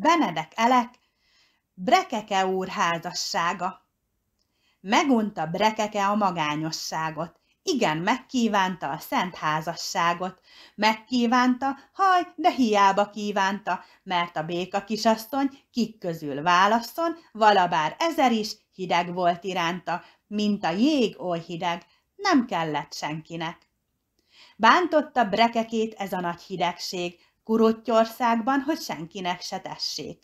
Benedek Elek, Brekeke úr házassága. Megunta Brekeke a magányosságot, igen, megkívánta a szent házasságot. Megkívánta, haj, de hiába kívánta, mert a béka kisasszony kik közül válasszon, valabár ezer is hideg volt iránta, mint a jég oly hideg, nem kellett senkinek. Bántotta brekekét ez a nagy hidegség, Kurottyországban, hogy senkinek se tessék.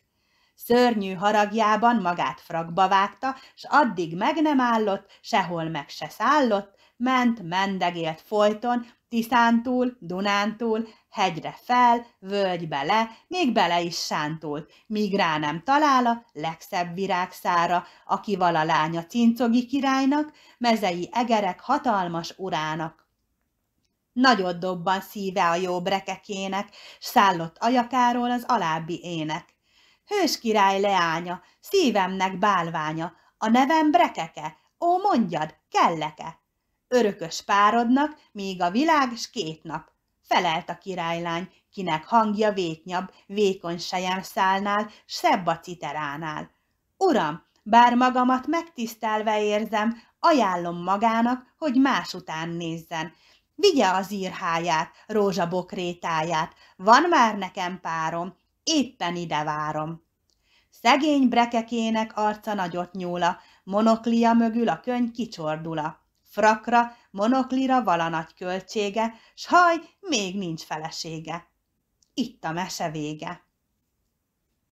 Szörnyű haragjában magát frakba vágta, s addig meg nem állott, sehol meg se szállott, ment, mendegélt folyton, Tiszántúl, Dunántúl, hegyre fel, völgybe le, még bele is sántult, míg rá nem talál a legszebb virágszára, aki vala lánya cincogi királynak, mezei egerek hatalmas urának. Nagyot dobban szíve a jó brekekének, s szállott ajakáról az alábbi ének. Hős király leánya, szívemnek bálványa, a nevem brekeke, ó mondjad, kelleke. Örökös párodnak, míg a világ s két nap. Felelt a királylány, kinek hangja vétnyabb, vékony sejem szálnál, szebb a citeránál. Uram, bár magamat megtisztelve érzem, ajánlom magának, hogy más után nézzen, Vigye az írháját, rózsabokrétáját, van már nekem párom, éppen ide várom. Szegény brekekének arca nagyot nyúla, monoklia mögül a könyv kicsordula. Frakra, monoklira vala nagy költsége, s haj, még nincs felesége. Itt a mese vége.